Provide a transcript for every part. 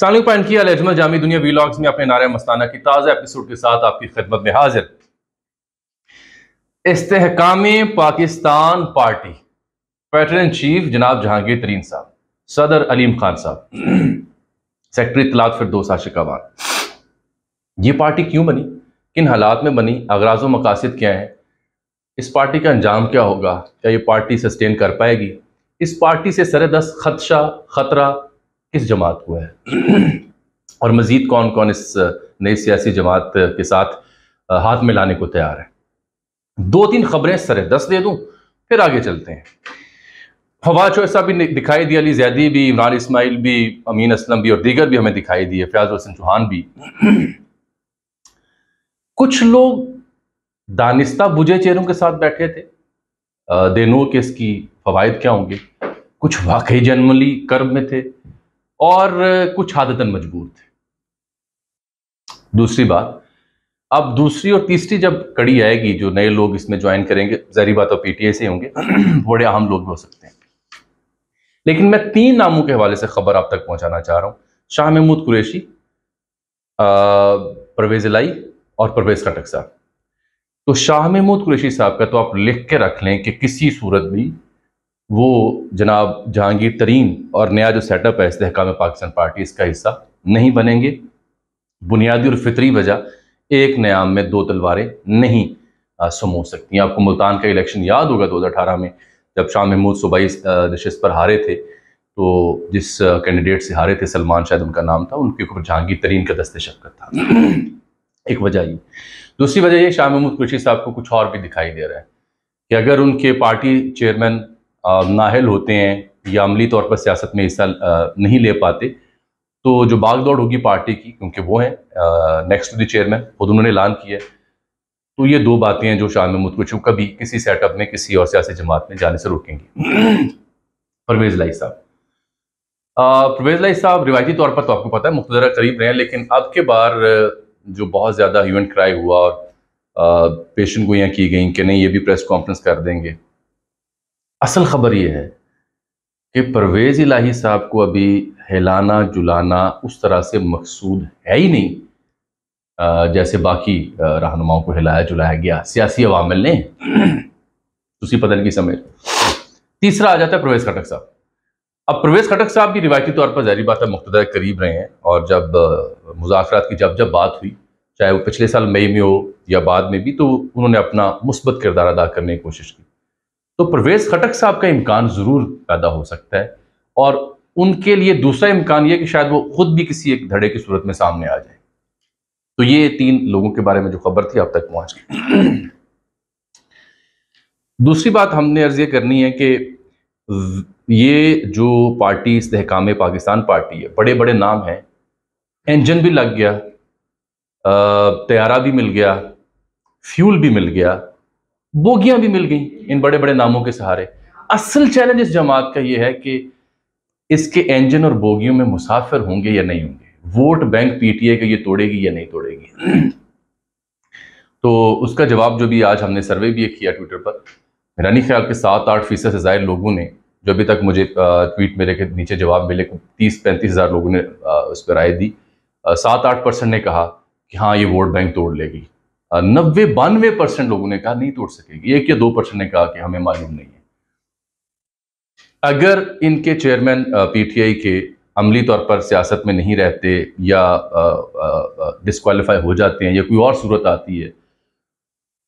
सालिंग point की अलजमल जामी दुनिया vlogs में अपने नारा मस्ताना की ताज़ा एपिसोड के साथ आपकी खिदमत में हाजिर Istehkam-e Pakistan party patron chief जनाब जहांगीर तरीन साहब सदर अलीम खान साहब सेक्रेटरी तलात फिरदोस आशिक अवान ये पार्टी क्यों बनी किन हालात में बनी अगराज व मकासद क्या है इस पार्टी का अंजाम क्या होगा क्या ये पार्टी सस्टेन कर पाएगी इस पार्टी से सरदस्त खदशा ख़तरा किस जमात को है और मज़ीद कौन कौन इस नई सियासी जमात के साथ हाथ में लाने को तैयार है दो तीन खबरें सर दस दे दूँ फिर आगे चलते हैं फवाद चौसा भी दिखाई दिया अली जैदी भी इमरान इसमाइल भी अमीन असलम भी और दीगर भी हमें दिखाई दिए फयाज हसन चौहान भी कुछ लोग दानिस्ता बुझे चेहरों के साथ बैठे थे देनो के इसकी फवायद क्या होंगे कुछ वाकई जनमली कर्म में थे और कुछ आदतन मजबूर थे दूसरी बात अब दूसरी और तीसरी जब कड़ी आएगी जो नए लोग इसमें ज्वाइन करेंगे जहरी बात और पीटीए से होंगे बड़े अहम लोग भी हो सकते हैं लेकिन मैं तीन नामों के हवाले से खबर आप तक पहुंचाना चाह रहा हूं शाह महमूद कुरेशी परवेज लाई और परवेज खटक साहब तो शाह महमूद कुरेशी साहब का तो आप लिख के रख लें कि किसी सूरत भी वो जनाब जहांगीर तरीन और नया जो सेटअप है इसकाम पाकिस्तान पार्टी इसका हिस्सा नहीं बनेंगे बुनियादी और फितरी वजह एक नयाम में दो तलवारें नहीं समो सकती आपको मुल्तान का इलेक्शन याद होगा अठारह में जब शाह महमूद सूबाई नशस्त पर हारे थे तो जिस कैंडिडेट से हारे थे सलमान शायद उनका नाम था उनके ऊपर जहांगीर तरीन का दस्त शफकत था एक वजह ये दूसरी वजह ये शाह महमूद खुर्शी साहब को कुछ और भी दिखाई दे रहा है कि अगर उनके पार्टी चेयरमैन नाहल होते हैं या अमली तौर पर सियासत में हिस्सा नहीं ले पाते तो जो बाग दौड़ होगी पार्टी की क्योंकि वो हैं नेक्स्ट टू द चेयरमैन खुद उन्होंने ऐलान किया तो ये दो बातें हैं जो शाह महमूद को चुप कभी किसी सेटअप में किसी और सियासी जमात में जाने से रोकेंगी परवेज लाई साहब परवेज लाई साहब रिवायती तौर पर तो आपको पता है मुख्तरा करीब रहे हैं लेकिन अब के बार जो बहुत ज़्यादा ह्यूमन क्राई हुआ और पेशन गोयाँ की गई कि नहीं ये भी प्रेस कॉन्फ्रेंस कर देंगे असल ख़बर यह है कि परवेज़ इलाही साहब को अभी हिलाना जुलाना उस तरह से मकसूद है ही नहीं जैसे बाकी रहनुमाओं को हिलाया जुलाया गया सियासी अवामिल ने उसी पतन की समय तीसरा आ जाता है प्रवेश खटक साहब अब परवेज़ खटक साहब भी रिवायती तौर पर जहरी बात है मुख्त करीब रहे हैं और जब मुजाकर की जब जब बात हुई चाहे वो पिछले साल मई में हो या बाद में भी तो उन्होंने अपना मुस्बत किरदार अदा करने की कोशिश की तो परवेज खटक साहब का इम्कान ज़रूर पैदा हो सकता है और उनके लिए दूसरा इम्कान यह कि शायद वो खुद भी किसी एक धड़े की सूरत में सामने आ जाए तो ये तीन लोगों के बारे में जो खबर थी अब तक पहुंच गई दूसरी बात हमने अर्ज ये करनी है कि ये जो पार्टी इस्तेकाम पाकिस्तान पार्टी है बड़े बड़े नाम हैं इंजन भी लग गया तैयारा भी मिल गया फ्यूल भी मिल गया बोगियां भी मिल गई इन बड़े बड़े नामों के सहारे असल चैलेंज इस जमात का यह है कि इसके इंजन और बोगियों में मुसाफिर होंगे या नहीं होंगे वोट बैंक पीटीए के ये तोड़ेगी या नहीं तोड़ेगी तो उसका जवाब जो भी आज हमने सर्वे भी किया ट्विटर पर मेरा नहीं ख्याल कि सात आठ फीसद से ज्यादा लोगों ने जो अभी तक मुझे ट्वीट मेरे के नीचे जवाब मिले तीस पैंतीस हज़ार लोगों ने उस पर राय दी सात आठ परसेंट ने कहा कि हाँ ये वोट बैंक तोड़ लेगी नब्बे बानवे परसेंट लोगों ने कहा नहीं तोड़ सकेगी एक या दो परसेंट ने कहा कि हमें मालूम नहीं है अगर इनके चेयरमैन पीटीआई के अमली तौर पर सियासत में नहीं रहते या डिस्कालीफाई हो जाते हैं या कोई और सूरत आती है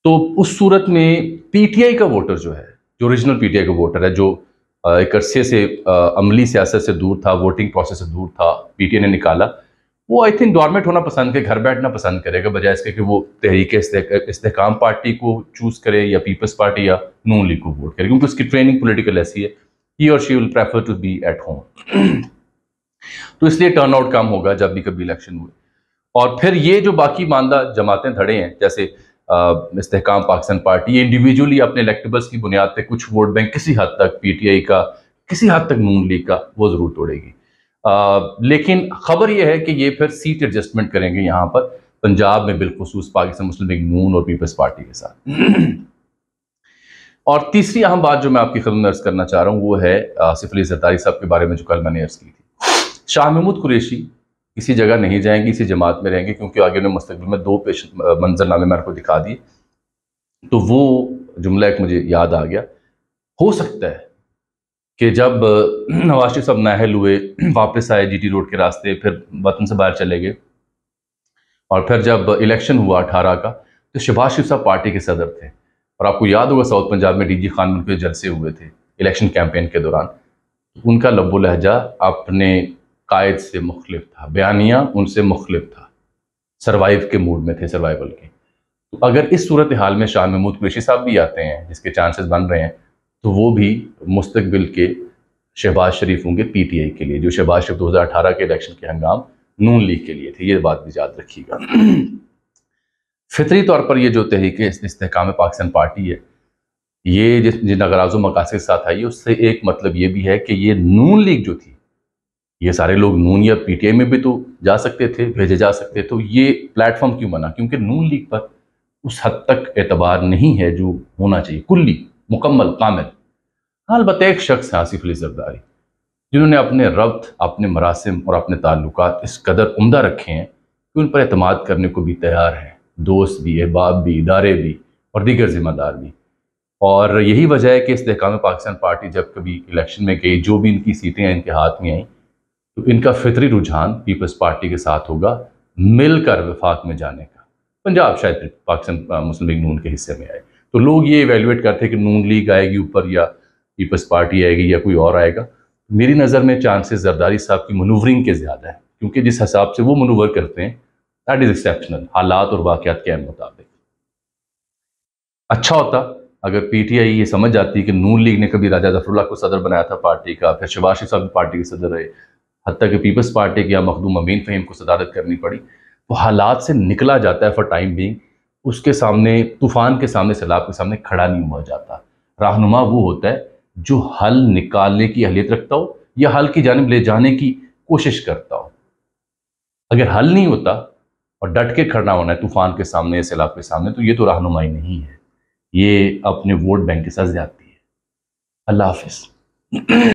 तो उस सूरत में पीटीआई का वोटर जो है जो ओरिजिनल पीटीआई का वोटर है जो एक अरसे से अमली सियासत से दूर था वोटिंग प्रोसेस से दूर था पीटीआई ने निकाला वो आई थिंक डॉर्मेट होना पसंद करे घर बैठना पसंद करेगा बजाय इसके कि वो तहरीक इस्तेकाम पार्टी को चूज़ करे या पीपल्स पार्टी या नून लीग को वोट करे क्योंकि उसकी ट्रेनिंग पोलिटिकल ऐसी है ही और she will prefer to be at home तो इसलिए टर्नआउट कम होगा जब भी कभी इलेक्शन हुए और फिर ये जो बाकी मानदा जमातें धड़े हैं जैसे इस्तेकाम पाकिस्तान पार्टी ये इंडिविजुअली अपने इलेक्टेबल्स की बुनियाद पर कुछ वोट बैंक किसी हद तक आई का किसी हद तक नून लीग का वो ज़रूर तोड़ेगी आ, लेकिन खबर यह है कि ये फिर सीट एडजस्टमेंट करेंगे यहां पर पंजाब में बिलखसूस पाकिस्तान मुस्लिम लीग नून और पीपल्स पार्टी के साथ और तीसरी अहम बात जो मैं आपकी में अर्ज करना चाह रहा हूँ वो है आसिफ अली जरदारी साहब के बारे में जो कल मैंने अर्ज की थी शाह महमूद कुरेशी किसी जगह नहीं जाएंगे इसी जमात में रहेंगे क्योंकि आगे उन्हें मुस्तबिल में दो पेश मंजरनामे मैं आपको दिखा दिए तो वो जुमला एक मुझे याद आ गया हो सकता है कि जब नवाज शरीफ साहब नाहल हुए वापस आए जीटी रोड के रास्ते फिर वतन से बाहर चले गए और फिर जब इलेक्शन हुआ अठारह का तो शबाज शरीफ साहब पार्टी के सदर थे और आपको याद होगा साउथ पंजाब में डीजी खान उनके जलसे हुए थे इलेक्शन कैंपेन के दौरान उनका लबो लहजा अपने कायद से मुख्तफ था बयानिया उनसे मुख्तफ था सर्वाइव के मूड में थे सर्वाइवल के तो अगर इस सूरत हाल में शाह महमूद कुरेशी साहब भी आते हैं जिसके चांसेस बन रहे हैं तो वो भी मुस्तबिल के शहबाज शरीफ होंगे पीटीआई के लिए जो शहबाज शरीफ 2018 के इलेक्शन के हंगाम नून लीग के लिए थे ये बात भी याद रखिएगा फितरी तौर पर ये जो तहरीक इसकाम पाकिस्तान पार्टी है ये जिस जिन अगराजों मकास के साथ आई उससे एक मतलब ये भी है कि ये नून लीग जो थी ये सारे लोग नून या पीटीआई में भी तो जा सकते थे भेजे जा सकते तो ये प्लेटफॉर्म क्यों बना क्योंकि नून लीग पर उस हद तक एतबार नहीं है जो होना चाहिए कुल्ली मुकम्मल कामिल अलबत् एक शख्स है आसिफ अली जरदारी जिन्होंने अपने रब्त अपने मरासम और अपने ताल्लुक इस कदर उमदा रखे हैं कि उन पर अतमाद करने को भी तैयार हैं दोस्त भी अहबाब भी इदारे भी और दीगर ज़िम्मेदार भी और यही वजह है कि इसकाम पाकिस्तान पार्टी जब कभी इलेक्शन में गई जो भी इनकी सीटें इनके हाथ में आई तो इनका फितरी रुझान पीपल्स पार्टी के साथ होगा मिलकर विफाक में जाने का पंजाब शायद पाकिस्तान मुस्लिम लीग नून के हिस्से में आए तो लोग ये इवेल्युएट करते हैं कि नून लीग आएगी ऊपर या पीपल्स पार्टी आएगी या कोई और आएगा मेरी नज़र में चांसेस जरदारी साहब की मनूवरिंग के ज़्यादा हैं क्योंकि जिस हिसाब से वो मनूवर करते हैं दैट इज़ एक्सेप्शनल हालात और वाक़ात के मुताबिक अच्छा होता अगर पीटीआई ये समझ जाती कि नून लीग ने कभी राजा जफरुल्ला को सदर बनाया था पार्टी का फिर शबाज साहब पार्टी के सदर रहे हती कि पीपल्स पार्टी के या मखदूम अमीन फ़हीम को सदारत करनी पड़ी तो हालात से निकला जाता है फॉर टाइम बींग उसके सामने तूफान के सामने सैलाब के सामने खड़ा नहीं हुआ जाता रहनुमा वो होता है जो हल निकालने की अहलियत रखता हो या हल की जानब ले जाने की कोशिश करता हो अगर हल नहीं होता और डट के खड़ा होना है तूफान के सामने या सैलाब के सामने तो ये तो रहनुमाई नहीं है ये अपने वोट बैंक के साथ ज्यादा है अल्लाह हाफिज़